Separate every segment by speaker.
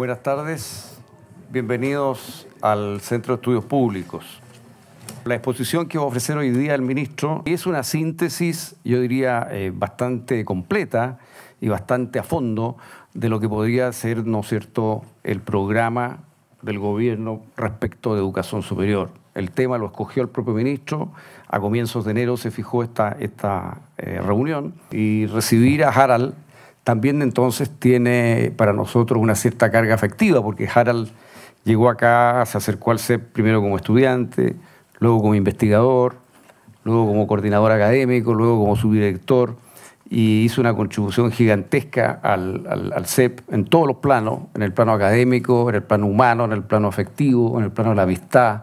Speaker 1: Buenas
Speaker 2: tardes, bienvenidos al Centro de Estudios Públicos. La exposición que va a ofrecer hoy día el ministro es una síntesis, yo diría, eh, bastante completa y bastante a fondo de lo que podría ser, ¿no es cierto?, el programa del gobierno respecto de educación superior. El tema lo escogió el propio ministro. A comienzos de enero se fijó esta, esta eh, reunión y recibir a Harald también entonces tiene para nosotros una cierta carga afectiva, porque Harald llegó acá, se acercó al CEP primero como estudiante, luego como investigador, luego como coordinador académico, luego como subdirector, y hizo una contribución gigantesca al, CEP en todos los planos, en el plano académico, en el plano humano, en el plano afectivo, en el plano de la amistad,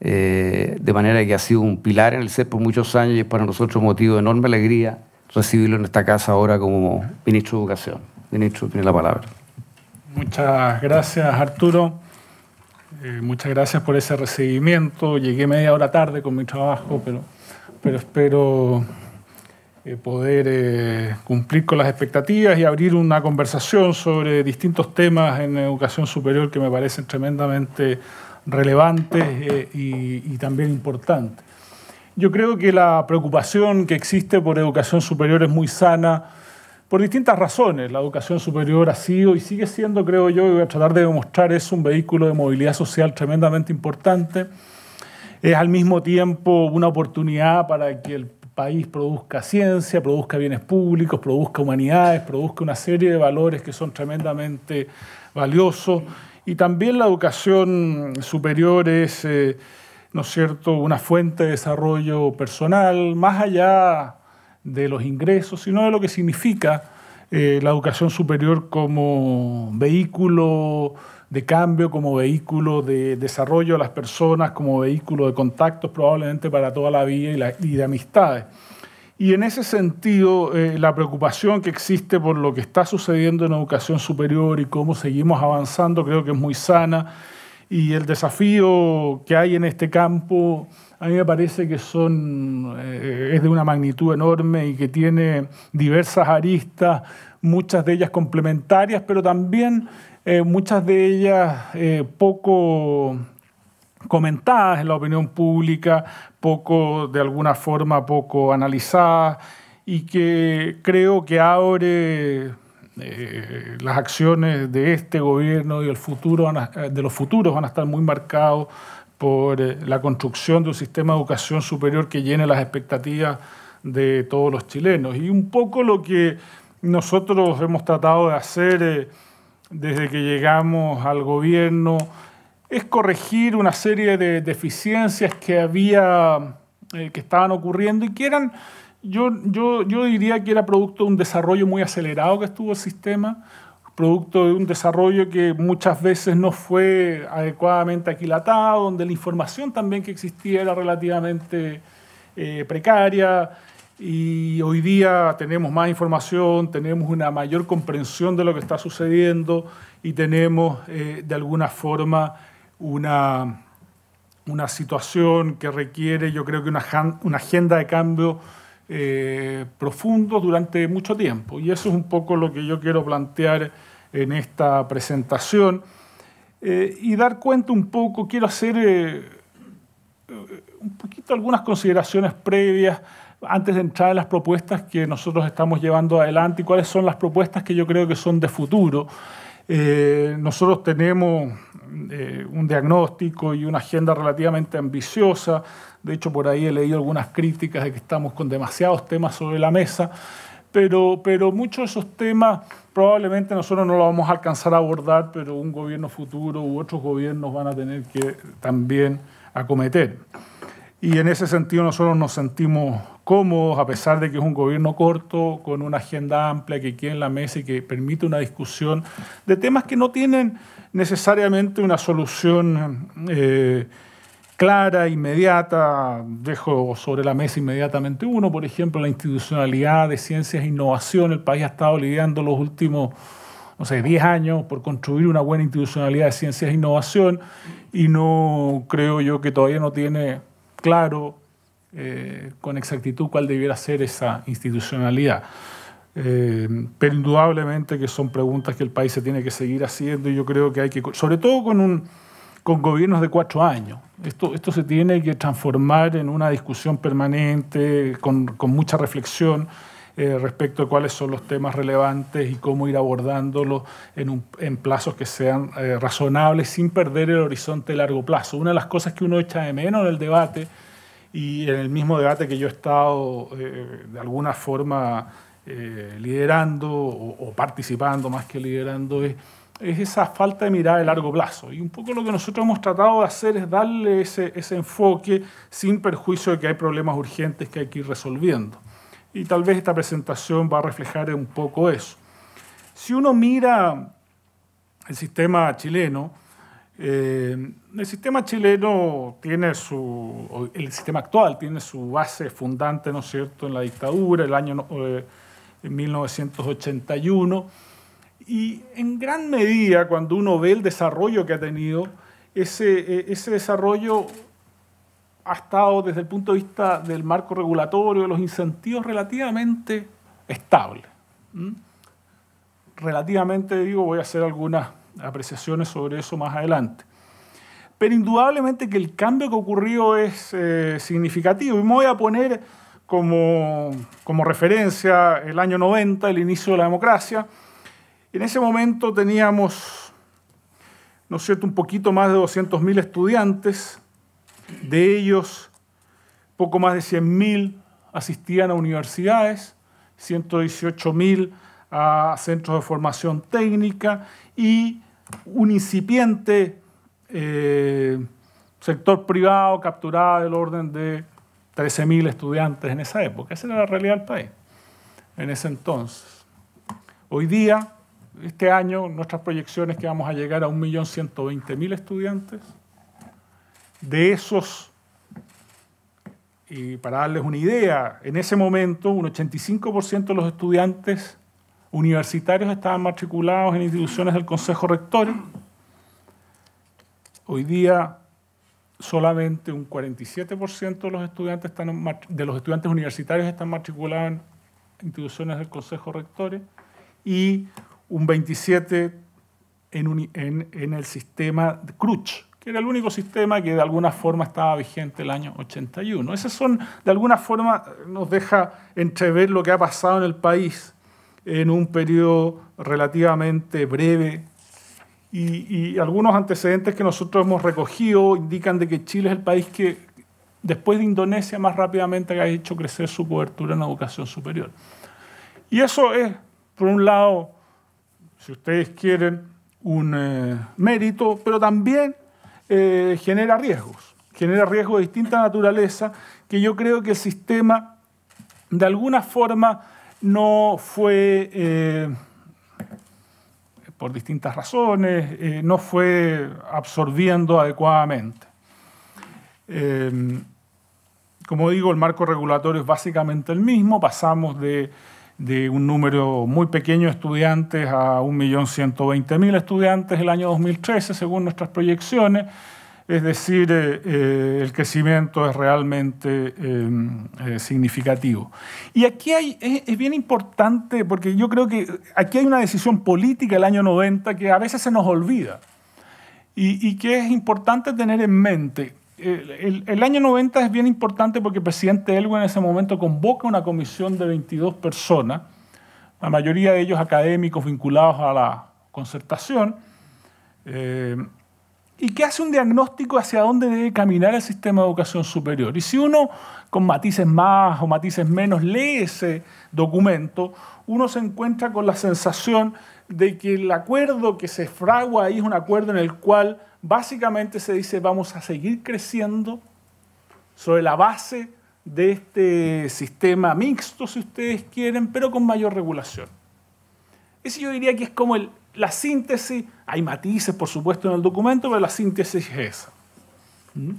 Speaker 2: eh, de manera que ha sido un pilar en el CEP por muchos años y es para nosotros motivo de enorme alegría recibirlo en esta casa ahora como ministro de Educación. Ministro, tiene la palabra. Muchas gracias, Arturo. Eh, muchas gracias por ese recibimiento. Llegué media hora tarde con mi trabajo, pero, pero espero eh, poder eh, cumplir con las expectativas y abrir una conversación sobre distintos temas en educación superior que me parecen tremendamente relevantes y también importantes. Yo creo que la preocupación que existe por educación superior es muy sana por distintas razones. La educación superior ha sido y sigue siendo, creo yo, y voy a tratar de demostrar, es un vehículo de movilidad social tremendamente importante. Es al mismo tiempo una oportunidad para que el país produzca ciencia, produzca bienes públicos, produzca humanidades, produzca una serie de valores que son tremendamente valiosos. Y también la educación superior es... Eh, ¿no es cierto?, una fuente de desarrollo personal, más allá de los ingresos, sino de lo que significa eh, la educación superior como vehículo de cambio, como vehículo de desarrollo de las personas, como vehículo de contactos probablemente para toda la vida y, de amistades. Y en ese sentido, eh, la preocupación que existe por lo que está sucediendo en educación superior y cómo seguimos avanzando creo que es muy sana y el desafío que hay en este campo a mí me parece que son, eh, es de una magnitud enorme y que tiene diversas aristas, muchas de ellas complementarias, pero también eh, muchas de ellas eh, poco comentadas en la opinión pública, poco, de alguna forma, poco analizadas y que creo que ahora... Eh, las acciones de este gobierno y el futuro eh, de los futuros van a estar muy marcados por eh, la construcción de un sistema de educación superior que llene las expectativas de todos los chilenos. Y un poco lo que nosotros hemos tratado de hacer desde que llegamos al gobierno es corregir una serie de deficiencias que había, que estaban ocurriendo y que eran yo, diría que era producto de un desarrollo muy acelerado que estuvo el sistema, producto de un desarrollo que muchas veces no fue adecuadamente aquilatado, donde la información también que existía era relativamente eh, precaria y hoy día tenemos más información, tenemos una mayor comprensión de lo que está sucediendo y tenemos eh, de alguna forma una, situación que requiere yo creo que una agenda de cambio eh, profundos durante mucho tiempo. Y eso es un poco lo que yo quiero plantear en esta presentación eh, y dar cuenta un poco, quiero hacer eh, eh, un poquito algunas consideraciones previas antes de entrar en las propuestas que nosotros estamos llevando adelante y cuáles son las propuestas que yo creo que son de futuro. nosotros tenemos un diagnóstico y una agenda relativamente ambiciosa de hecho, por ahí he leído algunas críticas de que estamos con demasiados temas sobre la mesa, pero, pero muchos de esos temas probablemente nosotros no los vamos a alcanzar a abordar, pero un gobierno futuro u otros gobiernos van a tener que también acometer. Y en ese sentido nosotros nos sentimos cómodos, a pesar de que es un gobierno corto, con una agenda amplia que quede en la mesa y que permite una discusión de temas que no tienen necesariamente una solución. Eh, clara, inmediata, dejo sobre la mesa inmediatamente uno, por ejemplo, la institucionalidad de ciencias e innovación, el país ha estado lidiando los últimos, no sé, 10 años por construir una buena institucionalidad de ciencias e innovación y no creo yo que todavía no tiene claro eh, con exactitud cuál debiera ser esa institucionalidad. Eh, pero indudablemente que son preguntas que el país se tiene que seguir haciendo y yo creo que hay que, sobre todo con, un, con gobiernos de cuatro años, esto, se tiene que transformar en una discusión permanente, con, mucha reflexión. Eh, respecto a cuáles son los temas relevantes y cómo ir abordándolos en, un, en plazos que sean eh, razonables sin perder el horizonte de largo plazo. Una de las cosas que uno echa de menos en el debate y en el mismo debate que yo he estado eh, de alguna forma liderando o participando más que liderando es es esa falta de mirada de largo plazo. Y un poco lo que nosotros hemos tratado de hacer es darle ese, enfoque sin perjuicio de que hay problemas urgentes que hay que ir resolviendo. Y tal vez esta presentación va a reflejar un poco eso. Si uno mira el sistema chileno, eh, el sistema chileno tiene su, el sistema actual tiene su base fundante, ¿no es cierto?, en la dictadura, el año eh, en 1981 y en gran medida, cuando uno ve el desarrollo que ha tenido, ese, e, ese desarrollo ha estado desde el punto de vista del marco regulatorio, de los incentivos, relativamente estable. Relativamente, digo, voy a hacer algunas apreciaciones sobre eso más adelante. Pero indudablemente que el cambio que ocurrió es eh, significativo. Y me voy a poner como, como referencia el año 90, el inicio de la democracia, en ese momento teníamos, ¿no es cierto?, un poquito más de 200.000 estudiantes, de ellos poco más de 100.000 asistían a universidades, 118.000 a centros de formación técnica y un incipiente eh, sector privado capturaba del orden de 13.000 estudiantes en esa época. Esa era la realidad del país en ese entonces. Hoy día este año nuestras proyecciones que vamos a llegar a 1.120.000 estudiantes. De esos, y para darles una idea, en ese momento un 85% de los estudiantes universitarios estaban matriculados en instituciones del Consejo Rector. Hoy día solamente un 47% de los estudiantes están, de los estudiantes universitarios están matriculados en instituciones del Consejo Rector y un 27 en, en, el sistema de que era el único sistema que de alguna forma estaba vigente el año 81. Esas son, de alguna forma, nos deja entrever lo que ha pasado en el país en un periodo relativamente breve. Y, y algunos antecedentes que nosotros hemos recogido indican de que Chile es el país que, después de Indonesia, más rápidamente ha hecho crecer su cobertura en educación superior. Y eso es, por un lado, si ustedes quieren, un eh, mérito, pero también eh, genera riesgos, genera riesgos de distinta naturaleza que yo creo que el sistema de alguna forma no fue, eh, por distintas razones, no fue absorbiendo adecuadamente. como digo, el marco regulatorio es básicamente el mismo, pasamos de de un número muy pequeño de estudiantes a 1.120.000 estudiantes el año 2013, según nuestras proyecciones. Es decir, eh, eh, el crecimiento es realmente em, eh, significativo. Y aquí hay, es, bien importante, porque yo creo que aquí hay una decisión política del año 90 que a veces se nos olvida y, y que es importante tener en mente. Eh, el, año 90 es bien importante porque el presidente Elwin en ese momento convoca una comisión de 22 personas, la mayoría de ellos académicos vinculados a la concertación, eh, y que hace un diagnóstico hacia dónde debe caminar el sistema de educación superior. Y si uno, con matices más o matices menos, lee ese documento, uno se encuentra con la sensación de que el acuerdo que se fragua ahí es un acuerdo en el cual básicamente se dice vamos a seguir creciendo sobre la base de este sistema mixto, si ustedes quieren, pero con mayor regulación. Ese yo diría que es como la síntesis, hay matices por supuesto en el documento, pero la síntesis es esa. ¿Mm?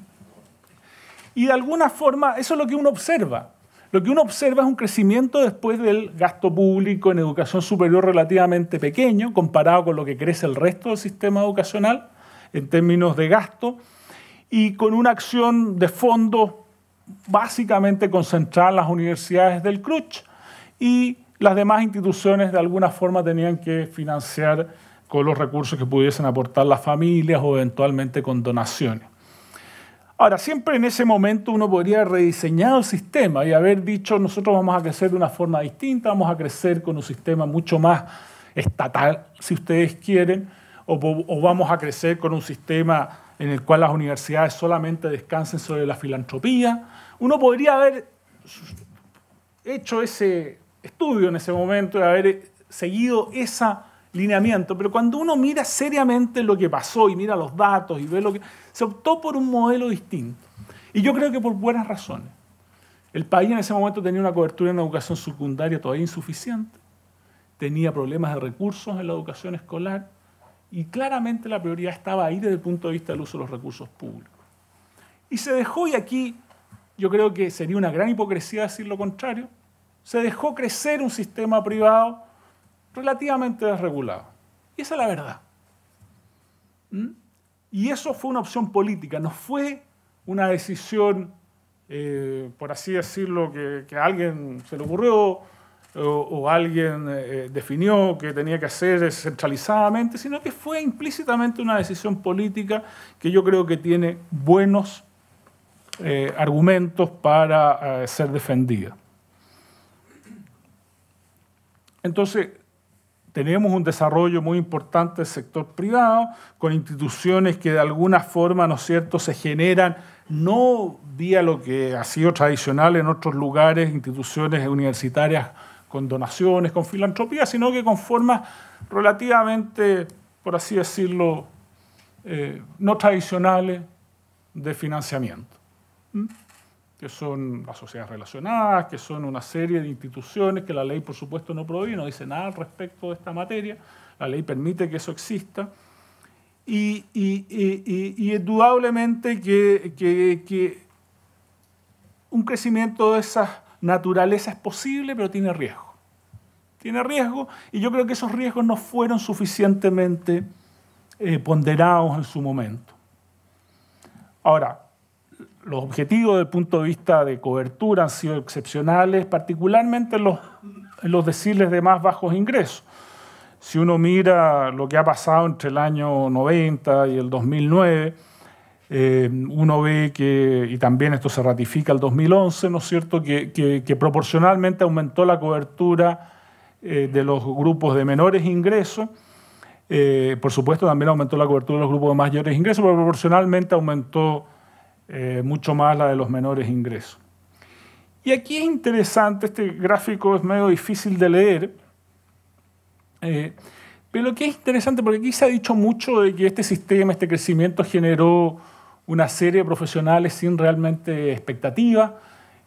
Speaker 2: Y de alguna forma, eso es lo que uno observa. Lo que uno observa es un crecimiento después del gasto público en educación superior relativamente pequeño, comparado con lo que crece el resto del sistema educacional, en términos de gasto y con una acción de fondo básicamente concentrada en las universidades del CRUCH y las demás instituciones de alguna forma tenían que financiar con los recursos que pudiesen aportar las familias o eventualmente con donaciones. Ahora, siempre en ese momento uno podría rediseñar el sistema y haber dicho nosotros vamos a crecer de una forma distinta, vamos a crecer con un sistema mucho más estatal, si ustedes quieren, o, vamos a crecer con un sistema en el cual las universidades solamente descansen sobre la filantropía. Uno podría haber hecho ese estudio en ese momento y haber seguido ese lineamiento, pero cuando uno mira seriamente lo que pasó y mira los datos y ve lo que... Se optó por un modelo distinto. Y yo creo que por buenas razones. El país en ese momento tenía una cobertura en educación secundaria todavía insuficiente, tenía problemas de recursos en la educación escolar, y claramente la prioridad estaba ahí desde el punto de vista del uso de los recursos públicos. Y se dejó, y aquí yo creo que sería una gran hipocresía decir lo contrario, se dejó crecer un sistema privado relativamente desregulado. Y esa es la verdad. ¿Mm? Y eso fue una opción política, no fue una decisión, eh, por así decirlo, que, que, a alguien se le ocurrió o, alguien eh, eh, definió que tenía que hacer centralizadamente, sino que fue implícitamente una decisión política que yo creo que tiene buenos eh, argumentos para ser defendida. Entonces, tenemos un desarrollo muy importante del sector privado, con instituciones que de alguna forma, ¿no es cierto?, se generan no vía lo que ha sido tradicional en otros lugares, instituciones universitarias con donaciones, con filantropía, sino que con formas relativamente, por así decirlo, eh, no tradicionales de financiamiento, que son las sociedades relacionadas, que son una serie de instituciones que la ley, por supuesto, no prohíbe, no dice nada al respecto de esta materia, la ley permite que eso exista. Y, es y, indudablemente que un crecimiento de esas naturaleza es posible, pero tiene riesgo. Tiene riesgo y yo creo que esos riesgos no fueron suficientemente eh, ponderados en su momento. Ahora, los objetivos desde el punto de vista de cobertura han sido excepcionales, particularmente los, los deciles de más bajos ingresos. Si uno mira lo que ha pasado entre el año 90 y el 2009, eh, uno ve que, y también esto se ratifica el 2011, ¿no es cierto?, que, proporcionalmente aumentó la cobertura eh, de los grupos de menores ingresos. Eh, por supuesto, también aumentó la cobertura de los grupos de mayores ingresos, pero proporcionalmente aumentó mucho más la de los menores ingresos. Y aquí es interesante, este gráfico es medio difícil de leer, pero aquí es interesante, porque aquí se ha dicho mucho de que este sistema, este crecimiento generó una serie de profesionales sin realmente expectativa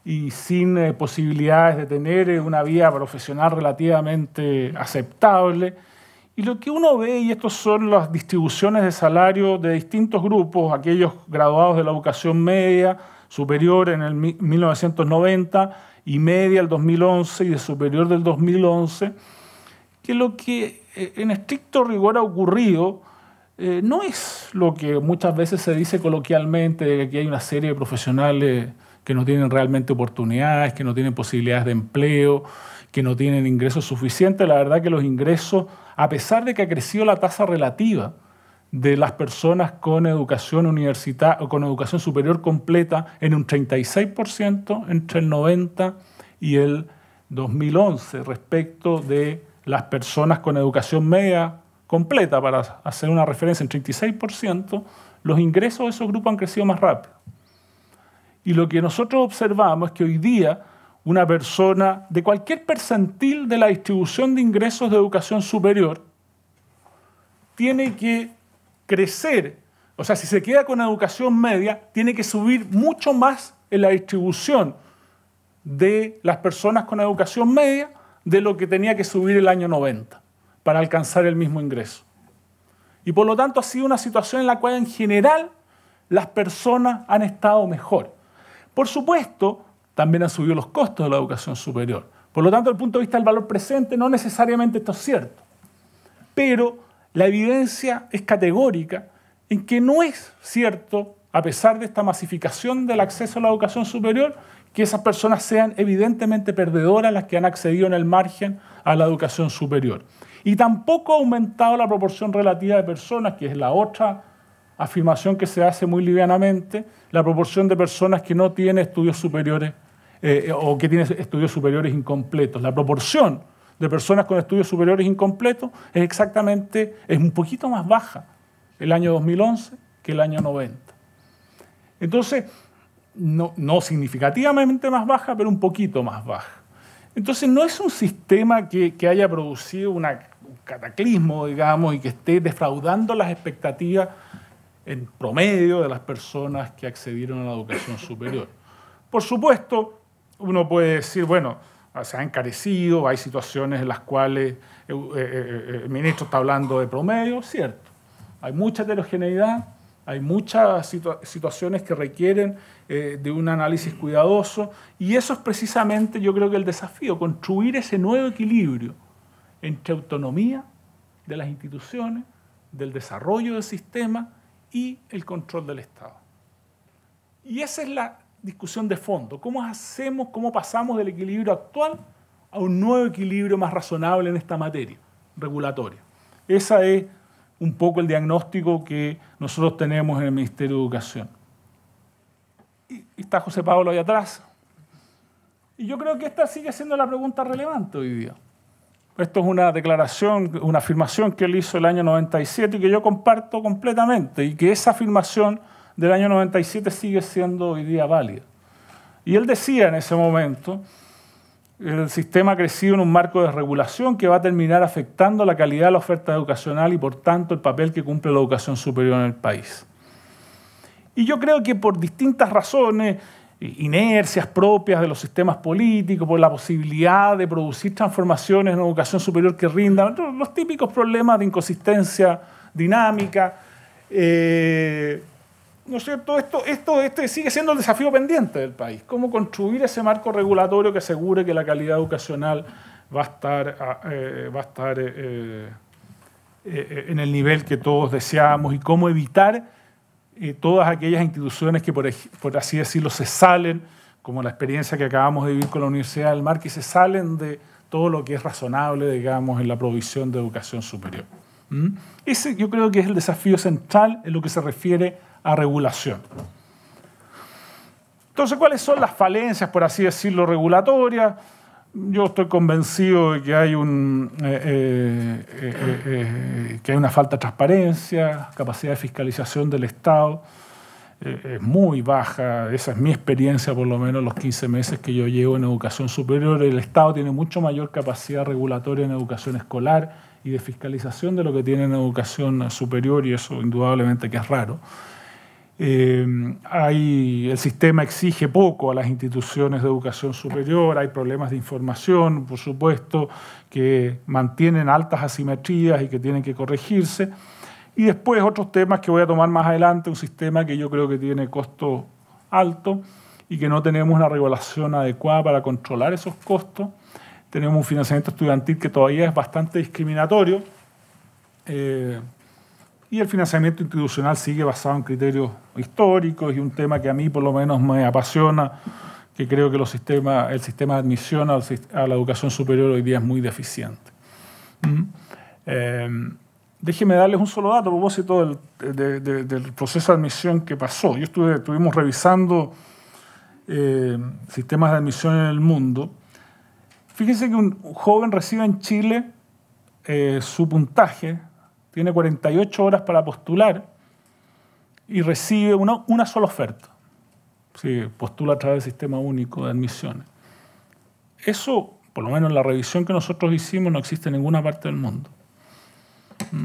Speaker 2: y sin eh, posibilidades de tener eh, una vida profesional relativamente aceptable. Y lo que uno ve, y estos son las distribuciones de salario de distintos grupos, aquellos graduados de la educación media, superior en el 1990 y media el 2011 y de superior del 2011, que lo que eh, en estricto rigor ha ocurrido eh, no es lo que muchas veces se dice coloquialmente, que aquí hay una serie de profesionales que no tienen realmente oportunidades, que no tienen posibilidades de empleo, que no tienen ingresos suficientes. La verdad que los ingresos, a pesar de que ha crecido la tasa relativa de las personas con educación universitaria o con educación superior completa en un 36% entre el 90 y el 2011 respecto de las personas con educación media completa para hacer una referencia en 36%, los ingresos de esos grupos han crecido más rápido. Y lo que nosotros observamos es que hoy día una persona de cualquier percentil de la distribución de ingresos de educación superior tiene que crecer, o sea, si se queda con educación media, tiene que subir mucho más en la distribución de las personas con educación media de lo que tenía que subir el año 90 para alcanzar el mismo ingreso. Y por lo tanto ha sido una situación en la cual en general las personas han estado mejor. Por supuesto, también han subido los costos de la educación superior. Por lo tanto, desde el punto de vista del valor presente, no necesariamente esto es cierto. Pero la evidencia es categórica en que no es cierto, a pesar de esta masificación del acceso a la educación superior, que esas personas sean evidentemente perdedoras las que han accedido en el margen a la educación superior y tampoco ha aumentado la proporción relativa de personas, que es la otra afirmación que se hace muy livianamente, la proporción de personas que no tienen estudios superiores eh, o que tienen estudios superiores incompletos. La proporción de personas con estudios superiores incompletos es exactamente, es un poquito más baja el año 2011 que el año 90. Entonces, no, no significativamente más baja, pero un poquito más baja. Entonces, no es un sistema que haya producido una cataclismo, digamos, y que esté defraudando las expectativas en promedio de las personas que accedieron a la educación superior. Por supuesto, uno puede decir, bueno, se ha encarecido, hay situaciones en las cuales eh, eh, eh, el ministro está hablando de promedio, cierto. Hay mucha heterogeneidad, hay muchas situaciones que requieren de un análisis cuidadoso y eso es precisamente yo creo que el desafío, construir ese nuevo equilibrio entre autonomía de las instituciones, del desarrollo del sistema y el control del Estado. Y esa es la discusión de fondo. ¿Cómo hacemos, cómo pasamos del equilibrio actual a un nuevo equilibrio más razonable en esta materia regulatoria? Esa es un poco el diagnóstico que nosotros tenemos en el Ministerio de Educación. Y está José Pablo ahí atrás. Y yo creo que esta sigue siendo la pregunta relevante hoy día. Esto es una declaración, una afirmación que él hizo el año 97 y que yo comparto completamente y que esa afirmación del año 97 sigue siendo hoy día válida. Y él decía en ese momento, el sistema ha crecido en un marco de regulación que va a terminar afectando la calidad de la oferta educacional y por tanto el papel que cumple la educación superior en el país. Y yo creo que por distintas razones, inercias propias de los sistemas políticos, por la posibilidad de producir transformaciones en educación superior que rindan, los típicos problemas de inconsistencia dinámica. Eh, ¿No es cierto? Esto, esto, este sigue siendo el desafío pendiente del país. ¿Cómo construir ese marco regulatorio que asegure que la calidad educacional va a estar, eh, va a estar eh, en el nivel que todos deseamos y cómo evitar todas aquellas instituciones que, por, así decirlo, se salen, como la experiencia que acabamos de vivir con la Universidad del Mar, que se salen de todo lo que es razonable, digamos, en la provisión de educación superior. ¿Mm? Ese yo creo que es el desafío central en lo que se refiere a regulación. Entonces, ¿cuáles son las falencias, por así decirlo, regulatorias? yo estoy convencido de eh, eh, eh, que hay, una falta de transparencia, capacidad de fiscalización del Estado. es muy baja, esa es mi experiencia por lo menos los 15 meses que yo llevo en educación superior. El Estado tiene mucho mayor capacidad regulatoria en educación escolar y de fiscalización de lo que tiene en educación superior y eso indudablemente que es raro. Eh, hay, el sistema exige poco a las instituciones de educación superior, hay problemas de información, por supuesto, que mantienen altas asimetrías y que tienen que corregirse. Y después otros temas que voy a tomar más adelante, un sistema que yo creo que tiene costo alto y que no tenemos una regulación adecuada para controlar esos costos. Tenemos un financiamiento estudiantil que todavía es bastante discriminatorio. Eh, y el financiamiento institucional sigue basado en criterios históricos y un tema que a mí por lo menos me apasiona, que creo que los sistemas, el sistema de admisión a la educación superior hoy día es muy deficiente. ¿Mm? Em, déjeme darles un solo dato a propósito del, proceso de admisión que pasó. Yo estuve, estuvimos revisando em, sistemas de admisión en el mundo. Fíjense que un joven recibe en Chile eh, su puntaje tiene 48 horas para postular y recibe una, sola oferta. postula a través del sistema único de admisiones. Eso, por lo menos en la revisión que nosotros hicimos, no existe en ninguna parte del mundo. Mm.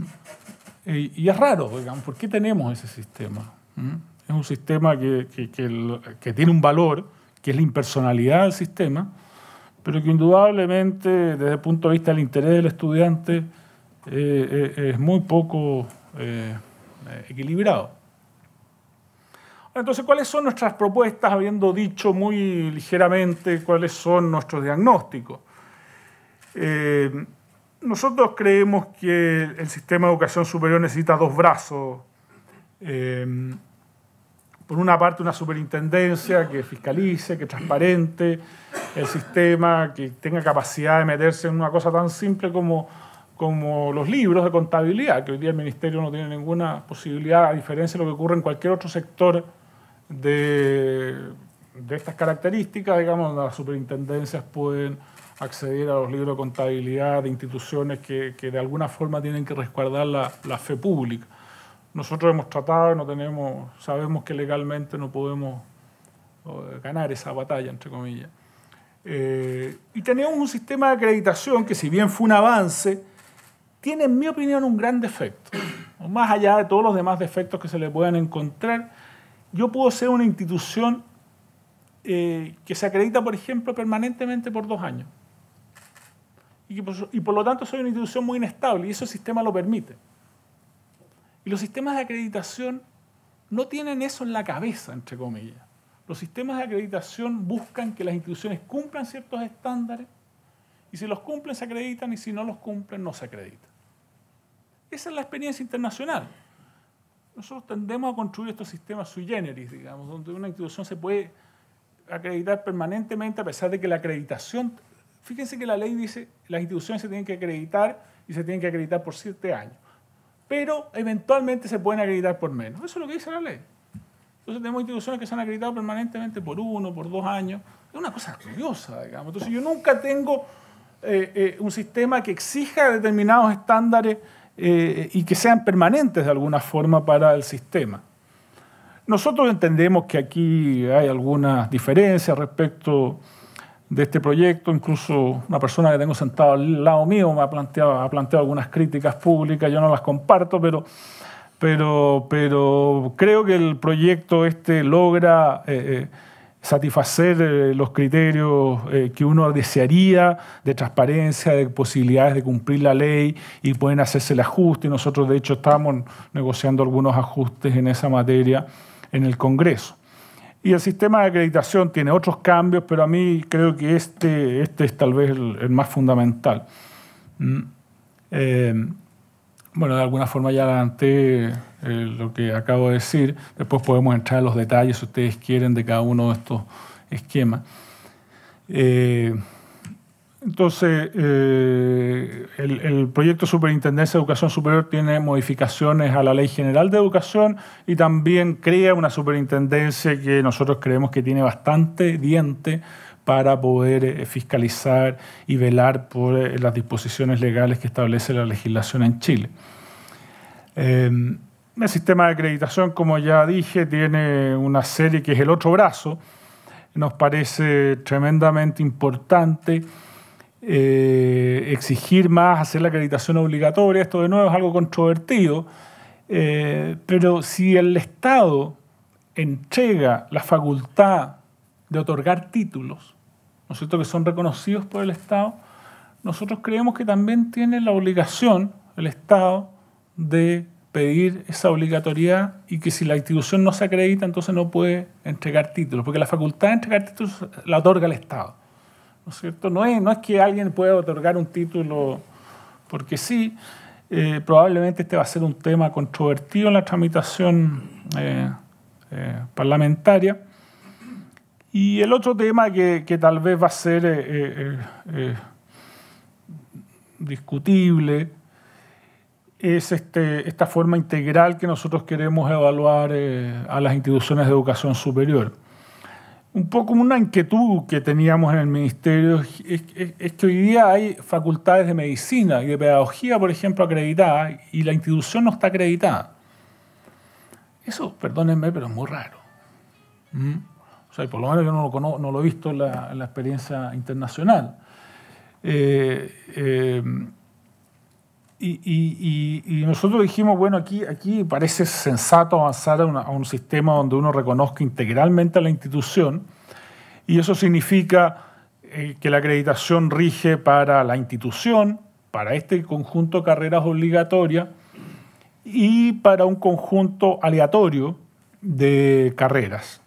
Speaker 2: Eh, y es raro, digamos, ¿por qué tenemos ese sistema? Mm. Es un sistema que, que tiene un valor, que es la impersonalidad del sistema, pero que indudablemente, desde el punto de vista del interés del estudiante, eh, eh, es muy poco eh, equilibrado. Entonces, ¿cuáles son nuestras propuestas, habiendo dicho muy ligeramente cuáles son nuestros diagnósticos? nosotros creemos que el sistema de educación superior necesita dos brazos. por una parte, una superintendencia que fiscalice, que transparente el sistema, que tenga capacidad de meterse en una cosa tan simple como como los libros de contabilidad, que hoy día el Ministerio no tiene ninguna posibilidad, a diferencia de lo que ocurre en cualquier otro sector de, estas características, digamos, las superintendencias pueden acceder a los libros de contabilidad de instituciones que, de alguna forma tienen que resguardar la, fe pública. Nosotros hemos tratado, no tenemos, sabemos que legalmente no podemos eh, ganar esa batalla, entre comillas. Eh, y tenemos un sistema de acreditación que si bien fue un avance, tiene, en mi opinión, un gran defecto. Más allá de todos los demás defectos que se le puedan encontrar, yo puedo ser una institución eh, que se acredita, por ejemplo, permanentemente por dos años. Y, por, pues, y por lo tanto soy una institución muy inestable y eso el sistema lo permite. Y los sistemas de acreditación no tienen eso en la cabeza, entre comillas. Los sistemas de acreditación buscan que las instituciones cumplan ciertos estándares y si los cumplen se acreditan y si no los cumplen no se acreditan. Esa es la experiencia internacional. Nosotros tendemos a construir estos sistemas sui generis, digamos, donde una institución se puede acreditar permanentemente a pesar de que la acreditación, fíjense que la ley dice, las instituciones se tienen que acreditar y se tienen que acreditar por siete años, pero eventualmente se pueden acreditar por menos. Eso es lo que dice la ley. Entonces tenemos instituciones que se han acreditado permanentemente por uno, por dos años. Es una cosa curiosa, digamos. Entonces yo nunca tengo eh, eh, un sistema que exija determinados estándares eh, y que sean permanentes de alguna forma para el sistema. Nosotros entendemos que aquí hay algunas diferencias respecto de este proyecto, incluso una persona que tengo sentado al lado mío me ha planteado, ha planteado algunas críticas públicas, yo no las comparto, pero, pero, pero creo que el proyecto este logra... Eh, eh, satisfacer eh, los criterios eh, que uno desearía de transparencia, de posibilidades de cumplir la ley y pueden hacerse el ajuste. Y nosotros, de hecho, estamos negociando algunos ajustes en esa materia en el Congreso. Y el sistema de acreditación tiene otros cambios, pero a mí creo que este, este es tal vez el, más fundamental. Mm. Eh, bueno, de alguna forma ya adelanté eh, lo que acabo de decir. Después podemos entrar en los detalles, si ustedes quieren, de cada uno de estos esquemas. Eh, entonces, eh, el, proyecto Superintendencia de Educación Superior tiene modificaciones a la Ley General de Educación y también crea una superintendencia que nosotros creemos que tiene bastante diente para poder fiscalizar y velar por las disposiciones legales que establece la legislación en Chile. El sistema de acreditación, como ya dije, tiene una serie que es el otro brazo. Nos parece tremendamente importante eh, exigir más, hacer la acreditación obligatoria. Esto de nuevo es algo controvertido, eh, pero si el Estado entrega la facultad de otorgar títulos, ¿no es cierto?, que son reconocidos por el Estado, nosotros creemos que también tiene la obligación el Estado de pedir esa obligatoriedad y que si la institución no se acredita, entonces no puede entregar títulos, porque la facultad de entregar títulos la otorga el Estado. ¿No es cierto? No es, no es que alguien pueda otorgar un título porque sí. Eh, probablemente este va a ser un tema controvertido en la tramitación eh, eh, parlamentaria. Y el otro tema que, que tal vez va a ser discutible es este, esta forma integral que nosotros queremos evaluar eh, a las instituciones de educación superior. Un poco como una inquietud que teníamos en el ministerio es, que hoy día hay facultades de medicina y de pedagogía, por ejemplo, acreditadas y la institución no está acreditada. Eso, perdónenme, pero es muy raro. ¿Mm? O sea, por lo menos yo no lo, he visto en la, experiencia internacional. Eh, eh, y, nosotros dijimos, bueno, aquí, aquí parece sensato avanzar a, un sistema donde uno reconozca integralmente a la institución y eso significa eh, que la acreditación rige para la institución, para este conjunto de carreras obligatorias y para un conjunto aleatorio de carreras.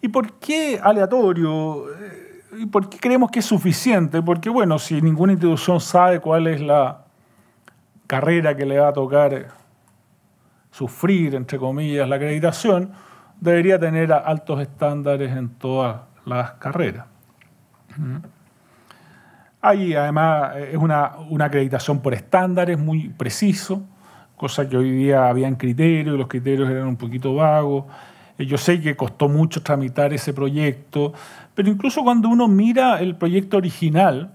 Speaker 2: ¿Y por qué aleatorio? Eh, ¿Y por qué creemos que es suficiente? Porque, bueno, si ninguna institución sabe cuál es la carrera que le va a tocar eh, sufrir, entre comillas, la acreditación, debería tener altos estándares en todas las carreras. Mm. Ahí además eh, es una, una acreditación por estándares muy preciso, cosa que hoy día habían criterios, los criterios eran un poquito vagos. Eh, yo sé que costó mucho tramitar ese proyecto, pero incluso cuando uno mira el proyecto original,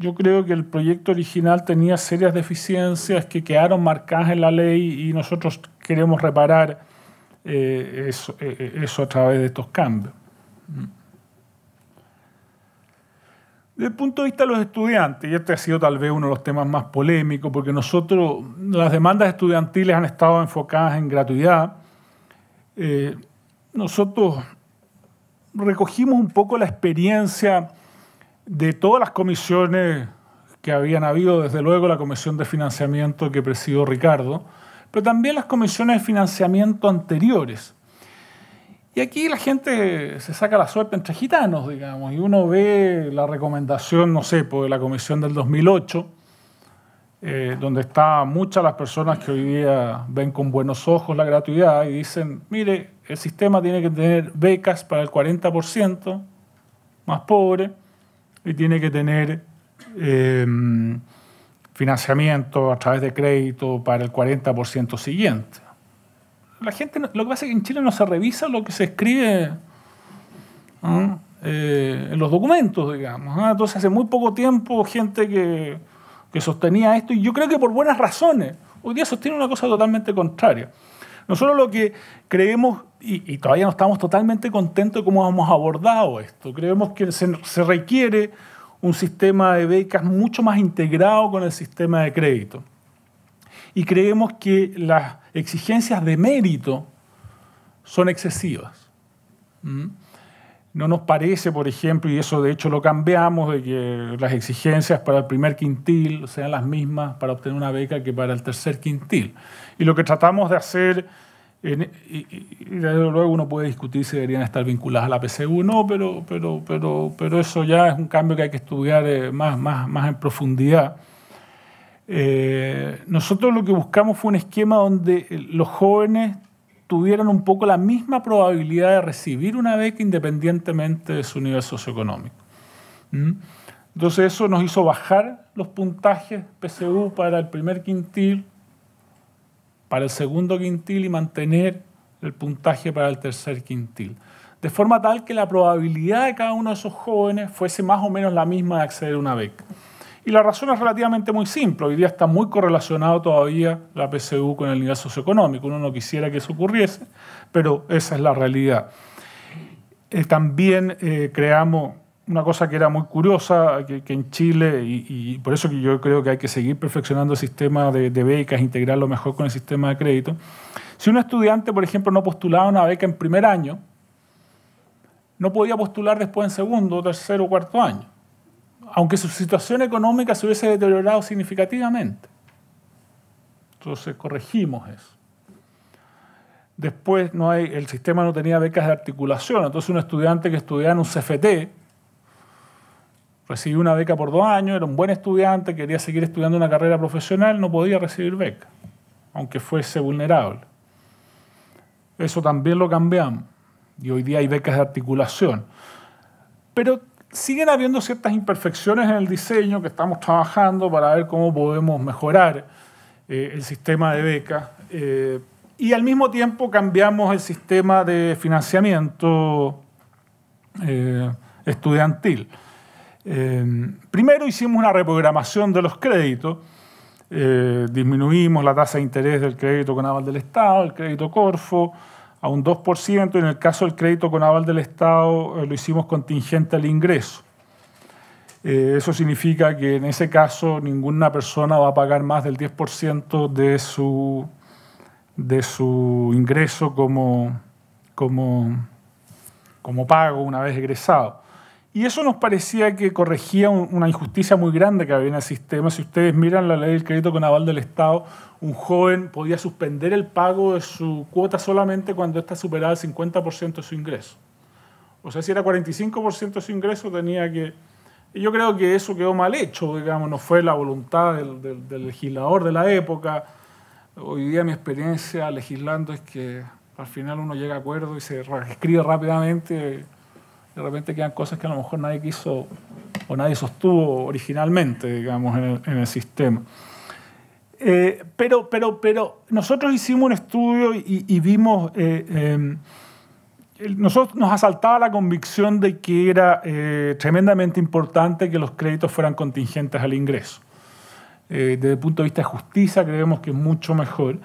Speaker 2: yo creo que el proyecto original tenía serias deficiencias que quedaron marcadas en la ley y nosotros queremos reparar eh, eh, eh, eso, a través de estos cambios. Desde el punto de vista de los estudiantes, y este ha sido tal vez uno de los temas más polémicos, porque nosotros, las demandas estudiantiles han estado enfocadas en gratuidad. nosotros recogimos un poco la experiencia de todas las comisiones que habían habido, desde luego la comisión de financiamiento que presidió Ricardo, pero también las comisiones de financiamiento anteriores. Y aquí la gente se saca la suerte entre gitanos, digamos, y uno ve la recomendación, no sé, por pues, de la comisión del 2008, eh, donde está muchas las personas que hoy día ven con buenos ojos la gratuidad y dicen, mire, el sistema tiene que tener becas para el 40% más pobre, y tiene que tener em, financiamiento a través de crédito para el 40% siguiente. La gente, lo que pasa es que en Chile no se revisa lo que se escribe eh, en los documentos, digamos. Entonces hace muy poco tiempo gente que, que sostenía esto, y yo creo que por buenas razones, hoy día sostiene una cosa totalmente contraria. Nosotros lo que creemos y, todavía no estamos totalmente contentos de cómo hemos abordado esto. Creemos que se, requiere un sistema de becas mucho más integrado con el sistema de crédito. Y creemos que las exigencias de mérito son excesivas. ¿Mm? No nos parece, por ejemplo, y eso de hecho lo cambiamos, de que las exigencias para el primer quintil sean las mismas para obtener una beca que para el tercer quintil. Y lo que tratamos de hacer y, luego uno puede discutir si deberían estar vinculadas a la PCU o no, pero, pero, pero, pero eso ya es un cambio que hay que estudiar eh, más, más, más en profundidad. Eh, nosotros lo que buscamos fue un esquema donde los jóvenes tuvieran un poco la misma probabilidad de recibir una beca independientemente de su nivel socioeconómico. ¿Mm? Entonces eso nos hizo bajar los puntajes PCU para el primer quintil, para el segundo quintil y mantener el puntaje para el tercer quintil. De forma tal que la probabilidad de cada uno de esos jóvenes fuese más o menos la misma de acceder a una beca. Y la razón es relativamente muy simple. Hoy día está muy correlacionado todavía la PSU con el nivel socioeconómico. Uno no quisiera que eso ocurriese, pero esa es la realidad. Eh, también eh, creamos una cosa que era muy curiosa, que, en Chile, y, por eso que yo creo que hay que seguir perfeccionando el sistema de, becas, integrarlo mejor con el sistema de crédito. Si un estudiante, por ejemplo, no postulaba una beca en primer año, no podía postular después en segundo, tercero o cuarto año, aunque su situación económica se hubiese deteriorado significativamente. Entonces corregimos eso. Después no hay, el sistema no tenía becas de articulación, entonces un estudiante que estudiaba en un CFT Recibí una beca por dos años, era un buen estudiante, quería seguir estudiando una carrera profesional, no podía recibir beca, aunque fuese vulnerable. Eso también lo cambiamos y hoy día hay becas de articulación. Pero siguen habiendo ciertas imperfecciones en el diseño que estamos trabajando para ver cómo podemos mejorar eh, el sistema de becas. Eh, y al mismo tiempo cambiamos el sistema de financiamiento eh, estudiantil. Eh, primero hicimos una reprogramación de los créditos, eh, disminuimos la tasa de interés del crédito con aval del Estado, el crédito Corfo, a un 2%, y en el caso del crédito con aval del Estado eh, lo hicimos contingente al ingreso. eso significa que en ese caso ninguna persona va a pagar más del 10% de su, de su ingreso como pago una vez egresado. Y eso nos parecía que corregía una injusticia muy grande que había en el sistema. Si ustedes miran la ley del crédito con aval del Estado, un joven podía suspender el pago de su cuota solamente cuando ésta superaba el 50% de su ingreso. O sea, si era 45% de su ingreso, tenía que... yo creo que eso quedó mal hecho, digamos, no fue la voluntad del, legislador de la época. Hoy día mi experiencia legislando es que al final uno llega a acuerdo y se escribe rápidamente de repente quedan cosas que a lo mejor nadie quiso o nadie sostuvo originalmente, digamos, en el, sistema. Eh, pero, pero, pero nosotros hicimos un estudio y, vimos, eh, eh, nosotros nos asaltaba la convicción de que era tremendamente importante que los créditos fueran contingentes al ingreso. desde el punto de vista de justicia creemos que es mucho mejor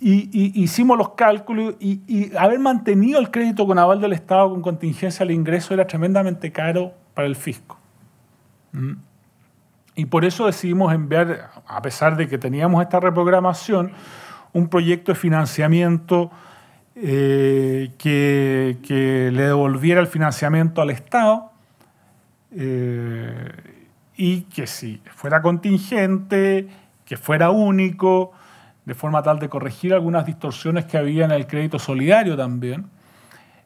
Speaker 2: y, hicimos los cálculos y, haber mantenido el crédito con aval del Estado con contingencia al ingreso era tremendamente caro para el fisco. ¿Mm? Y por eso decidimos enviar, a pesar de que teníamos esta reprogramación, un proyecto de financiamiento eh, que, le devolviera el financiamiento al Estado eh, y que si fuera contingente, que fuera único, de forma tal de corregir algunas distorsiones que había en el crédito solidario también,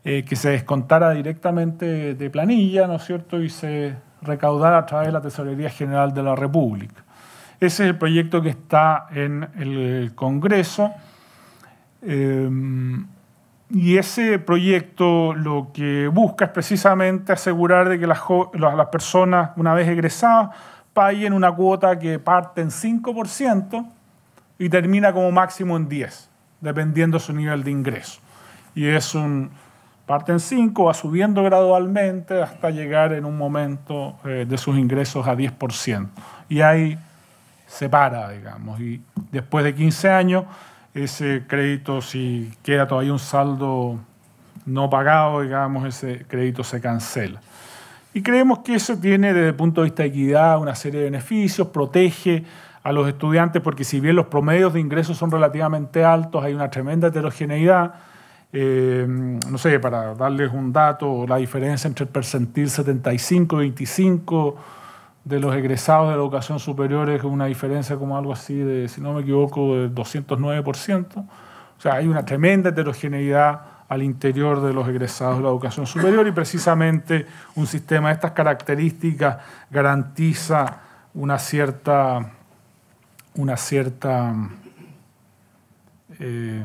Speaker 2: eh, que se descontara directamente de planilla, ¿no es cierto?, y se recaudara a través de la Tesorería General de la República. Ese es el proyecto que está en el Congreso. Em, y ese proyecto lo que busca es precisamente asegurar de que las, las personas, una vez egresadas, paguen una cuota que parte en 5% y termina como máximo en 10, dependiendo su nivel de ingreso. Y es un, parte en 5, va subiendo gradualmente hasta llegar en un momento eh, de sus ingresos a 10%. Y ahí se para, digamos, y después de 15 años, ese crédito, si queda todavía un saldo no pagado, digamos, ese crédito se cancela. Y creemos que eso tiene, desde el punto de vista de equidad, una serie de beneficios, protege a los estudiantes, porque si bien los promedios de ingresos son relativamente altos, hay una tremenda heterogeneidad. Eh, no sé, para darles un dato, la diferencia entre el percentil 75 y 25 de los egresados de la educación superior es una diferencia como algo así de, si no me equivoco, de 209%. O sea, hay una tremenda heterogeneidad al interior de los egresados de la educación superior y precisamente un sistema de estas características garantiza una cierta una cierta eh,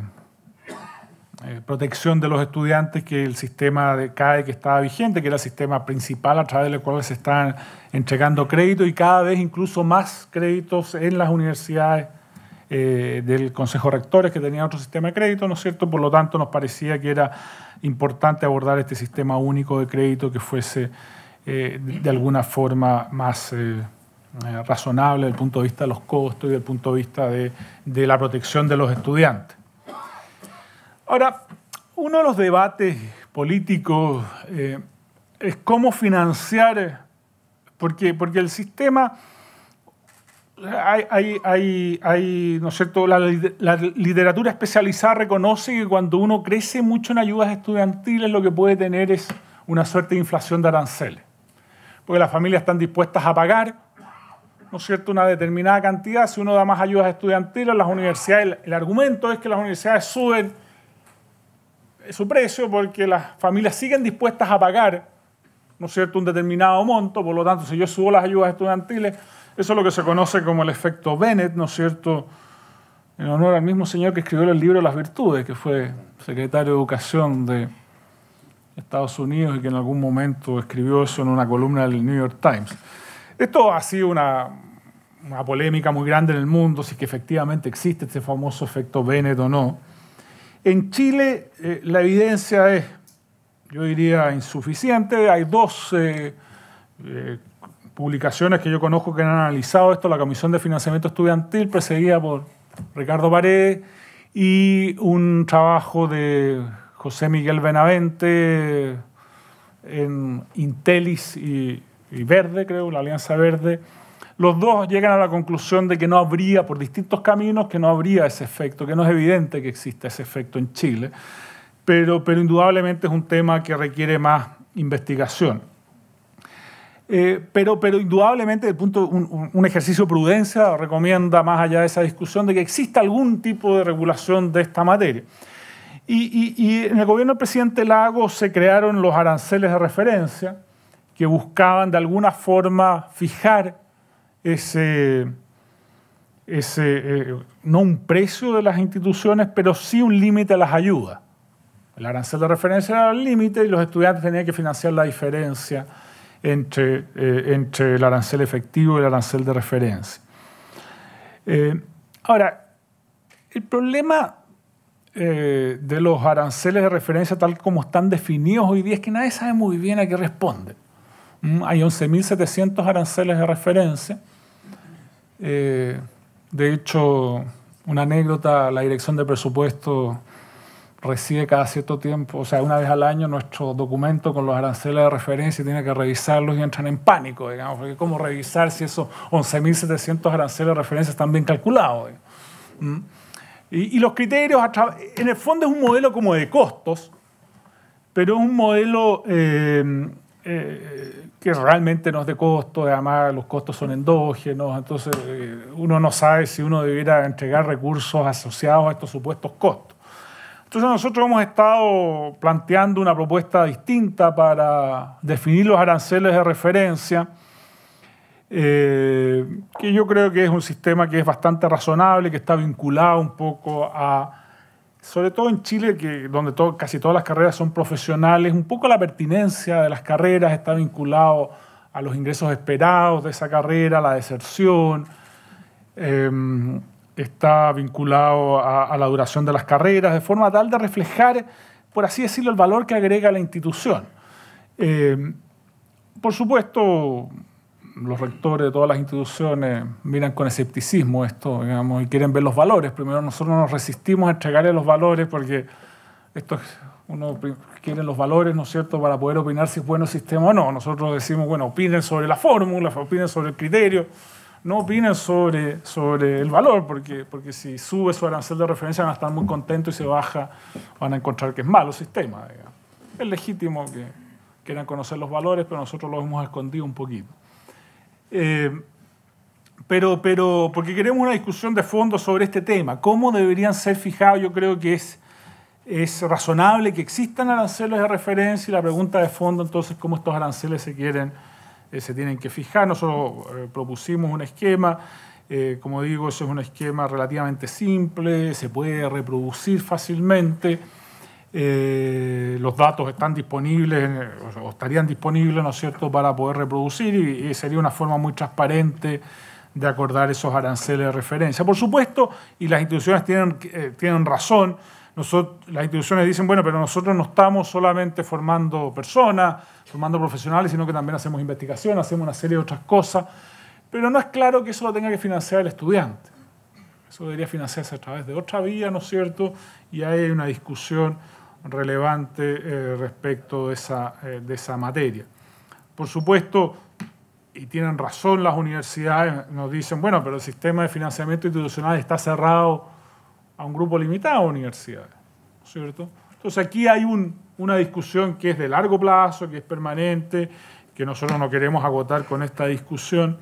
Speaker 2: eh, protección de los estudiantes que el sistema de CAE que estaba vigente, que era el sistema principal a través del cual se están entregando créditos y cada vez incluso más créditos en las universidades eh, del Consejo de Rectores que tenían otro sistema de crédito, ¿no es cierto? Por lo tanto, nos parecía que era importante abordar este sistema único de crédito que fuese de alguna forma más eh, razonable desde el punto de vista de los costos y desde el punto de vista de, la protección de los estudiantes. Ahora, uno de los debates políticos eh, es cómo financiar, porque, porque el sistema, hay, ¿no cierto? La, la, literatura especializada reconoce que cuando uno crece mucho en ayudas estudiantiles lo que puede tener es una suerte de inflación de aranceles, porque las familias están dispuestas a pagar, ¿no es cierto?, una determinada cantidad, si uno da más ayudas estudiantiles, las universidades, el, argumento es que las universidades suben su precio porque las familias siguen dispuestas a pagar, ¿no es cierto?, un determinado monto, por lo tanto, si yo subo las ayudas estudiantiles, eso es lo que se conoce como el efecto Bennett, ¿no es cierto?, en honor al mismo señor que escribió el libro Las Virtudes, que fue secretario de Educación de Estados Unidos y que en algún momento escribió eso en una columna del New York Times. Esto ha sido una, polémica muy grande en el mundo, si es que efectivamente existe este famoso efecto Bennett o no. En Chile eh, la evidencia es, yo diría, insuficiente. Hay dos eh, eh, publicaciones que yo conozco que han analizado esto, la Comisión de Financiamiento Estudiantil, presidida por Ricardo Paredes, y un trabajo de José Miguel Benavente en Intelis y y Verde, creo, la Alianza Verde, los dos llegan a la conclusión de que no habría, por distintos caminos, que no habría ese efecto, que no es evidente que exista ese efecto en Chile, pero, pero indudablemente es un tema que requiere más investigación. Eh, pero, pero indudablemente, el punto, un, ejercicio de prudencia recomienda, más allá de esa discusión, de que exista algún tipo de regulación de esta materia. Y, y, y en el gobierno del presidente Lago se crearon los aranceles de referencia, que buscaban de alguna forma fijar ese, ese eh, no un precio de las instituciones, pero sí un límite a las ayudas. El arancel de referencia era el límite y los estudiantes tenían que financiar la diferencia entre, eh, entre el arancel efectivo y el arancel de referencia. Eh, ahora, el problema de los aranceles de referencia tal como están definidos hoy día es que nadie sabe muy bien a qué responden. Mm, hay 11.700 aranceles de referencia. Eh, de hecho, una anécdota, la dirección de presupuesto recibe cada cierto tiempo, o sea, una vez al año nuestro documento con los aranceles de referencia y tiene que revisarlos y entran en pánico, digamos, porque cómo revisar si esos 11.700 aranceles de referencia están bien calculados. Mm. Y, los criterios, en el fondo es un modelo como de costos, pero es un modelo eh, eh, que realmente no es de costo, además los costos son endógenos, entonces eh, uno no sabe si uno debiera entregar recursos asociados a estos supuestos costos. Entonces nosotros hemos estado planteando una propuesta distinta para definir los aranceles de referencia, eh, que yo creo que es un sistema que es bastante razonable, que está vinculado un poco a sobre todo en Chile, que, donde casi todas las carreras son profesionales, un poco la pertinencia de las carreras está vinculado a los ingresos esperados de esa carrera, la deserción, em, está vinculado a, la duración de las carreras, de forma tal de reflejar, por así decirlo, el valor que agrega la institución. Em, por supuesto, los rectores, de todas las instituciones miran con escepticismo esto, digamos, y quieren ver los valores. Primero nosotros nos resistimos a entregarle los valores porque esto uno quiere los valores, ¿no es cierto?, para poder opinar si es bueno el sistema o no. Nosotros decimos, bueno, opinen sobre la fórmula, opinen sobre el criterio, no opinen sobre, sobre el valor, porque, porque si sube su arancel de referencia van a estar muy contentos y si baja van a encontrar que es malo el sistema. Es legítimo que quieran conocer los valores, pero nosotros los hemos escondido un poquito. Eh, pero, porque queremos una discusión de fondo sobre este tema, cómo deberían ser fijados, yo creo que es, razonable que existan aranceles de referencia y la pregunta de fondo entonces cómo estos aranceles se quieren, eh, se tienen que fijar. Nosotros eh, propusimos un esquema, como digo, eso es un esquema relativamente simple, se puede reproducir fácilmente. Eh, los datos están disponibles eh, o estarían disponibles, ¿no es cierto?, para poder reproducir y, sería una forma muy transparente de acordar esos aranceles de referencia. Por supuesto, y las instituciones tienen, eh, tienen razón, nosotros, las instituciones dicen, bueno, pero nosotros no estamos solamente formando personas, formando profesionales, sino que también hacemos investigación, hacemos una serie de otras cosas, pero no es claro que eso lo tenga que financiar el estudiante. Eso debería financiarse a través de otra vía, ¿no es cierto? Y hay una discusión relevante eh, respecto de esa, eh, de esa materia. Por supuesto, y tienen razón las universidades, nos dicen, bueno, pero el sistema de financiamiento institucional está cerrado a un grupo limitado de universidades, ¿no es cierto? Entonces aquí hay una discusión que es de largo plazo, que es permanente, que nosotros no queremos agotar con esta discusión.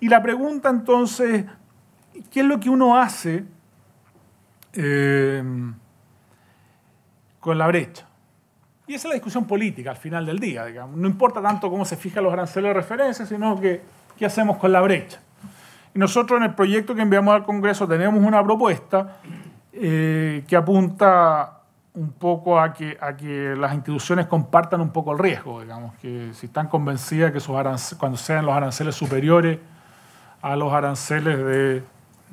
Speaker 2: Y la pregunta entonces ¿Qué es lo que uno hace eh, con la brecha? Y esa es la discusión política al final del día. Digamos. No importa tanto cómo se fijan los aranceles de referencia, sino que qué hacemos con la brecha. Y nosotros en el proyecto que enviamos al Congreso tenemos una propuesta eh, que apunta un poco a que, a que las instituciones compartan un poco el riesgo, digamos, que si están convencidas que sus cuando sean los aranceles superiores a los aranceles de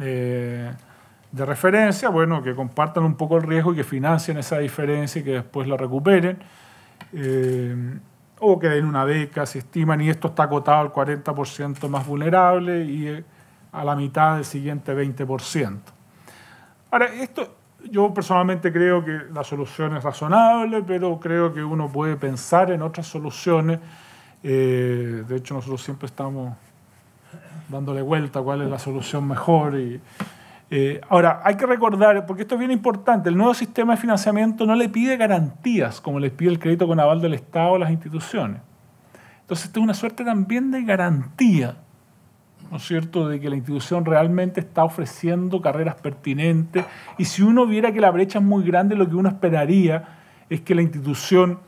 Speaker 2: eh, de referencia, bueno, que compartan un poco el riesgo y que financien esa diferencia y que después la recuperen. Eh, o que en una beca, se estiman, y esto está acotado al 40% más vulnerable y eh, a la mitad del siguiente 20%. Ahora, esto yo personalmente creo que la solución es razonable, pero creo que uno puede pensar en otras soluciones. de hecho, nosotros siempre estamos dándole vuelta cuál es la solución mejor. Y, eh, ahora, hay que recordar, porque esto es bien importante, el nuevo sistema de financiamiento no le pide garantías como le pide el crédito con aval del Estado a las instituciones. Entonces, esto es una suerte también de garantía, ¿no es cierto?, de que la institución realmente está ofreciendo carreras pertinentes. Y si uno viera que la brecha es muy grande, lo que uno esperaría es que la institución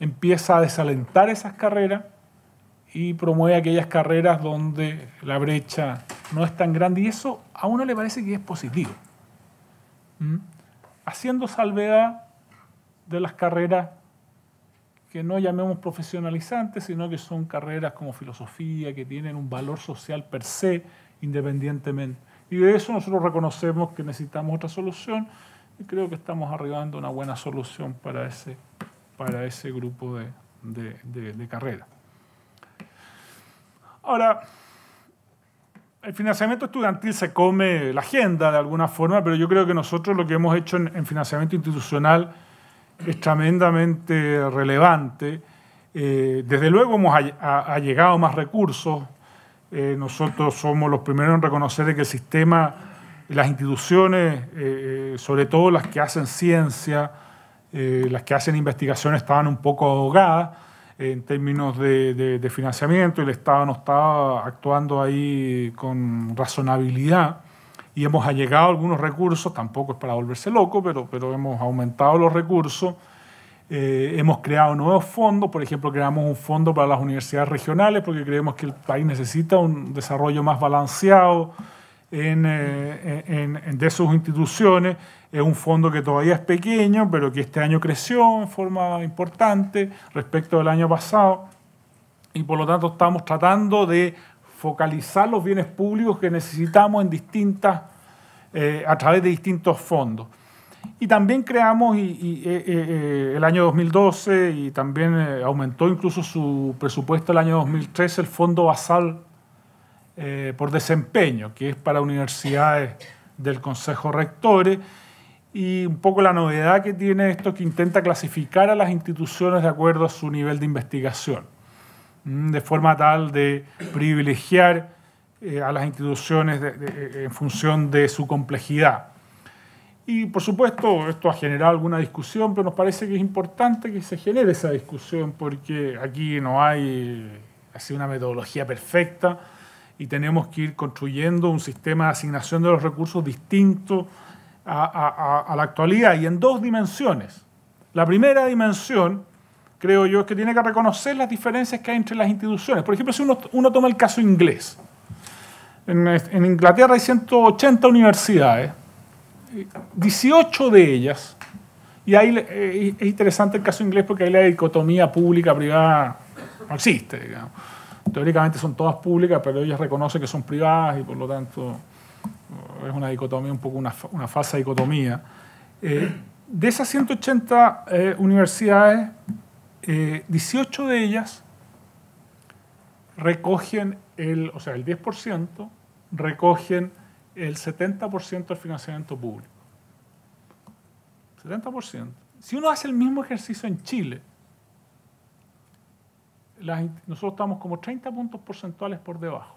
Speaker 2: empieza a desalentar esas carreras y promueve aquellas carreras donde la brecha no es tan grande y eso a uno le parece que es positivo. ¿Mm? Haciendo salvedad de las carreras que no llamemos profesionalizantes, sino que son carreras como filosofía, que tienen un valor social per se, independientemente. Y de eso nosotros reconocemos que necesitamos otra solución y creo que estamos arribando a una buena solución para ese, para ese grupo de carreras. Ahora, el financiamiento estudiantil se come la agenda de alguna forma, pero yo creo que nosotros lo que hemos hecho en, financiamiento institucional es tremendamente relevante. Eh, desde luego hemos llegado más recursos. Eh, nosotros somos los primeros en reconocer que el sistema, las instituciones, eh, sobre todo las que hacen ciencia, las que hacen investigación, estaban un poco ahogadas en términos de, de, financiamiento, el Estado no está actuando ahí con razonabilidad y hemos allegado algunos recursos, tampoco es para volverse loco, pero, pero hemos aumentado los recursos, eh, hemos creado nuevos fondos, por ejemplo, creamos un fondo para las universidades regionales porque creemos que el país necesita un desarrollo más balanceado, eh, de sus instituciones. Es un fondo que todavía es pequeño, pero que este año creció en forma importante respecto del año pasado. Y por lo tanto estamos tratando de focalizar los bienes públicos que necesitamos en distintas, eh, a través de distintos fondos. Y también creamos eh, el año 2012 y también aumentó incluso su presupuesto el año 2013 el Fondo Basal eh, por desempeño, que es para universidades del Consejo Rectores. Y un poco la novedad que tiene esto es que intenta clasificar a las instituciones de acuerdo a su nivel de investigación, de forma tal de privilegiar eh, a las instituciones eh, en función de su complejidad. Y por supuesto, esto ha generado alguna discusión, pero nos parece que es importante que se genere esa discusión porque aquí no hay así una metodología perfecta y tenemos que ir construyendo un sistema de asignación de los recursos distinto a, la actualidad y en dos dimensiones. La primera dimensión, creo yo, es que tiene que reconocer las diferencias que hay entre las instituciones. Por ejemplo, si uno, toma el caso inglés, en, Inglaterra hay 180 universidades, 18 de ellas, y ahí eh, es interesante el caso inglés porque ahí la dicotomía pública-privada no existe, digamos teóricamente son todas públicas, pero ellas reconocen que son privadas y por lo tanto es una dicotomía, un poco una, una falsa dicotomía. Eh, de esas 180 eh, universidades, 18 eh, de ellas recogen el, o sea, el 10%, recogen el 70% del financiamiento público. 70%. Si uno hace el mismo ejercicio en Chile, nosotros estamos como 30 puntos porcentuales por debajo.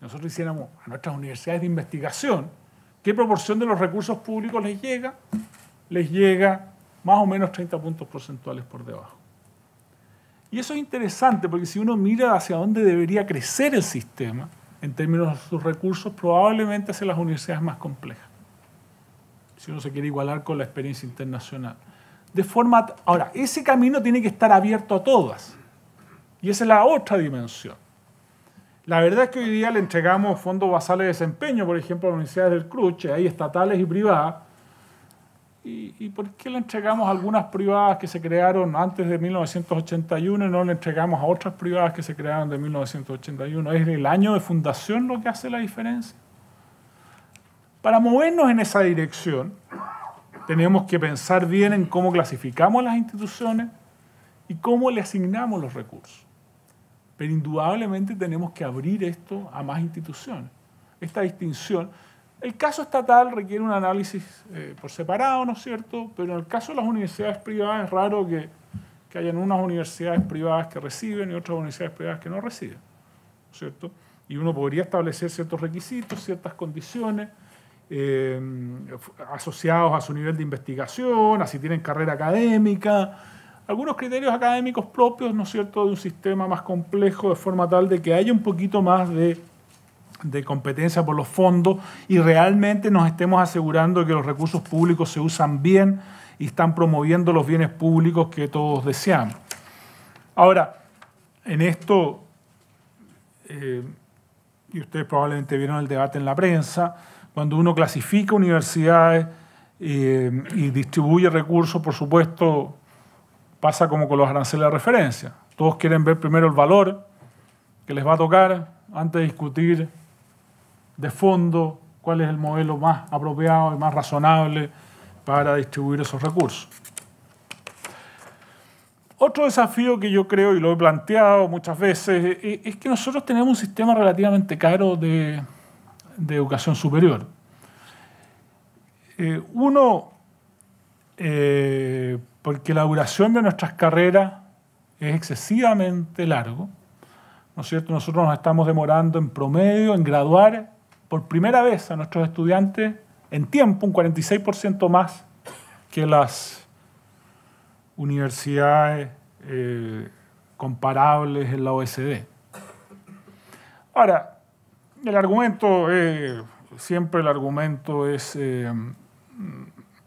Speaker 2: Nosotros hiciéramos a nuestras universidades de investigación qué proporción de los recursos públicos les llega, les llega más o menos 30 puntos porcentuales por debajo. Y eso es interesante porque si uno mira hacia dónde debería crecer el sistema en términos de sus recursos, probablemente hacia las universidades más complejas. Si uno se quiere igualar con la experiencia internacional. De forma, ahora, ese camino tiene que estar abierto a todas. Y esa es la otra dimensión. La verdad es que hoy día le entregamos fondos basales de desempeño, por ejemplo, a las universidades del Cruche, hay estatales y privadas. ¿Y, ¿Y, por qué le entregamos a algunas privadas que se crearon antes de 1981 y no le entregamos a otras privadas que se crearon de 1981? ¿Es el año de fundación lo que hace la diferencia? Para movernos en esa dirección, tenemos que pensar bien en cómo clasificamos las instituciones y cómo le asignamos los recursos. Pero indudablemente tenemos que abrir esto a más instituciones. Esta distinción. El caso estatal requiere un análisis eh, por separado, ¿no es cierto? Pero en el caso de las universidades privadas es raro que, hayan unas universidades privadas que reciben y otras universidades privadas que no reciben, ¿no es cierto? Y uno podría establecer ciertos requisitos, ciertas condiciones, eh, asociados a su nivel de investigación, a si tienen carrera académica, algunos criterios académicos propios, ¿no es cierto?, de un sistema más complejo, de forma tal de que haya un poquito más de, competencia por los fondos y realmente nos estemos asegurando que los recursos públicos se usan bien y están promoviendo los bienes públicos que todos deseamos. Ahora, en esto, eh, y ustedes probablemente vieron el debate en la prensa, cuando uno clasifica universidades eh, y distribuye recursos, por supuesto, Pasa como con los aranceles de referencia. Todos quieren ver primero el valor que les va a tocar antes de discutir de fondo cuál es el modelo más apropiado y más razonable para distribuir esos recursos. Otro desafío que yo creo, y lo he planteado muchas veces, e, es que nosotros tenemos un sistema relativamente caro de, educación superior. Eh, uno, eh, porque la duración de nuestras carreras es excesivamente largo. ¿No es cierto? Nosotros nos estamos demorando en promedio en graduar por primera vez a nuestros estudiantes en tiempo, un 46% más que las universidades eh, comparables en la OSD. Ahora, el argumento, eh, siempre el argumento es eh,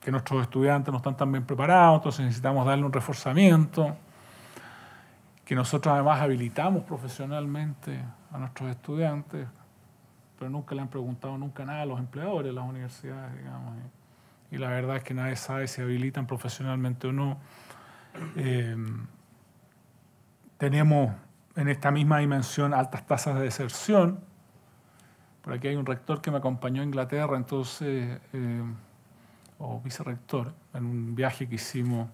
Speaker 2: que nuestros estudiantes no están tan bien preparados, entonces necesitamos darle un reforzamiento, que nosotros además habilitamos profesionalmente a nuestros estudiantes, pero nunca le han preguntado nunca nada a los empleadores de las universidades, digamos. Y la verdad es que nadie sabe si habilitan profesionalmente o no. Em, tenemos en esta misma dimensión altas tasas de deserción. Por aquí hay un rector que me acompañó a Inglaterra, entonces em, o vicerrector, en un viaje que hicimos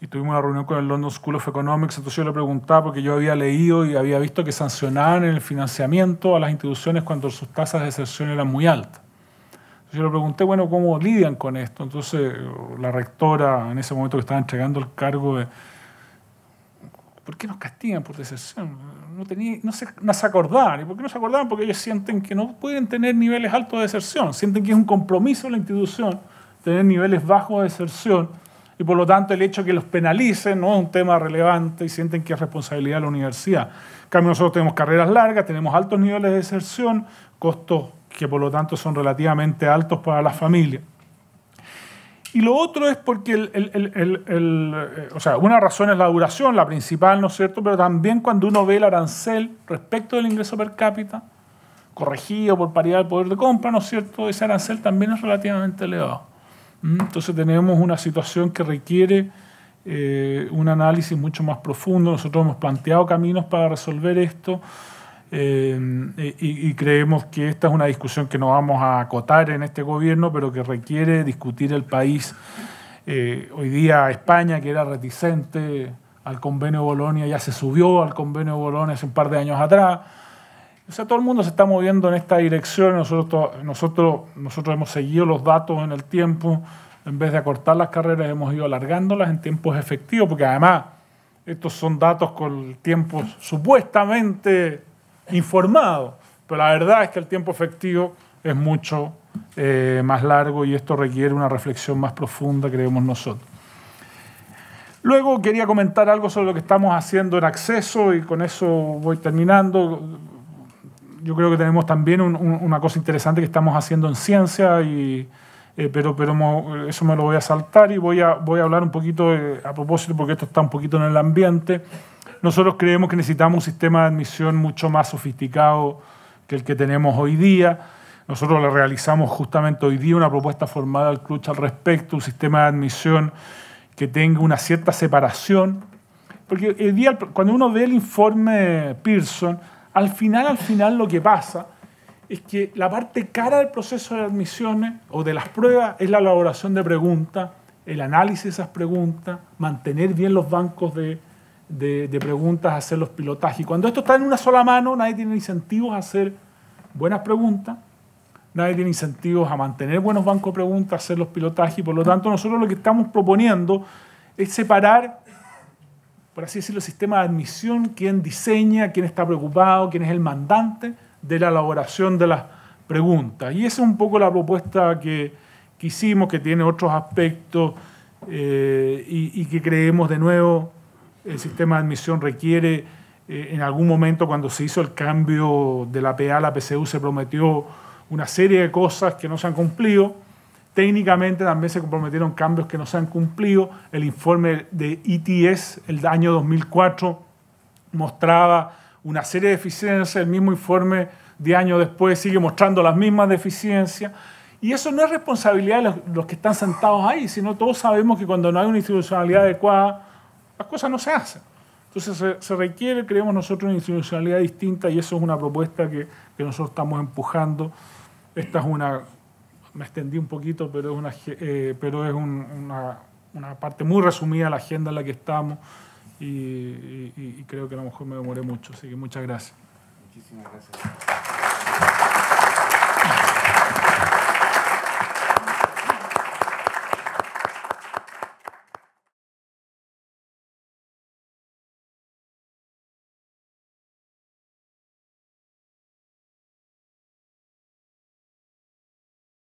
Speaker 2: y tuvimos una reunión con el London School of Economics, entonces yo le preguntaba porque yo había leído y había visto que sancionaban el financiamiento a las instituciones cuando sus tasas de deserción eran muy altas. Entonces yo le pregunté, bueno, ¿cómo lidian con esto? Entonces la rectora en ese momento que estaba entregando el cargo ¿Por qué nos castigan por deserción? No, tenía, no, se, no ¿Y por qué no se acordaban? Porque ellos sienten que no pueden tener niveles altos de deserción, sienten que es un compromiso de la institución tener niveles bajos de deserción y por lo tanto el hecho que los penalicen no es un tema relevante y sienten que es responsabilidad de la universidad. En cambio, nosotros tenemos carreras largas, tenemos altos niveles de deserción, costos que por lo tanto son relativamente altos para la familia. Y lo otro es porque, eh, o sea, una razón es la duración, la principal, ¿no es cierto? Pero también cuando uno ve el arancel respecto del ingreso per cápita, corregido por paridad del poder de compra, ¿no es cierto? Ese arancel también es relativamente elevado. Entonces tenemos una situación que requiere eh, un análisis mucho más profundo. Nosotros hemos planteado caminos para resolver esto eh, y, creemos que esta es una discusión que no vamos a acotar en este gobierno, pero que requiere discutir el país. Eh, hoy día España, que era reticente al convenio de Bolonia, ya se subió al convenio de Bolonia hace un par de años atrás. O sea, todo el mundo se está moviendo en esta dirección. Nosotros, nosotros, nosotros hemos seguido los datos en el tiempo. En vez de acortar las carreras, hemos ido alargándolas en tiempos efectivos, porque además estos son datos con tiempos supuestamente informados. Pero la verdad es que el tiempo efectivo es mucho eh, más largo y esto requiere una reflexión más profunda, creemos nosotros. Luego quería comentar algo sobre lo que estamos haciendo en acceso y con eso voy terminando yo creo que tenemos también una cosa interesante que estamos haciendo en ciencia, y, eh, pero, pero eso me lo voy a saltar y voy a, voy a hablar un poquito a propósito, porque esto está un poquito en el ambiente. Nosotros creemos que necesitamos un sistema de admisión mucho más sofisticado que el que tenemos hoy día. Nosotros le realizamos justamente hoy día una propuesta formada al CRUCH al respecto, un sistema de admisión que tenga una cierta separación. Porque el día, cuando uno ve el informe Pearson, al final, al final lo que pasa es que la parte cara del proceso de admisiones o de las pruebas es la elaboración de preguntas, el análisis de esas preguntas, mantener bien los bancos de, preguntas, hacer los pilotajes. Y cuando esto está en una sola mano, nadie tiene incentivos a hacer buenas preguntas, nadie tiene incentivos a mantener buenos bancos de preguntas, hacer los pilotajes. Y por lo tanto, nosotros lo que estamos proponiendo es separar por así decirlo, sistema de admisión, quién diseña, quién está preocupado, quién es el mandante de la elaboración de las preguntas. Y esa es un poco la propuesta que, hicimos, que tiene otros aspectos eh, y, que creemos de nuevo el sistema de admisión requiere eh, en algún momento cuando se hizo el cambio de la PA a la PCU se prometió una serie de cosas que no se han cumplido Técnicamente también se comprometieron cambios que no se han cumplido. El informe de ITS, e el año 2004, mostraba una serie de deficiencias. El mismo informe de año después sigue mostrando las mismas deficiencias. Y eso no es responsabilidad de los, que están sentados ahí, sino todos sabemos que cuando no hay una institucionalidad adecuada, las cosas no se hacen. Entonces se, requiere, creemos nosotros, una institucionalidad distinta y eso es una propuesta que nosotros estamos empujando. Esta es una me extendí un poquito, pero es una, eh, pero es una, parte muy resumida de la agenda en la que estamos y, y creo que a lo mejor me demoré mucho, así que muchas gracias. Muchísimas gracias.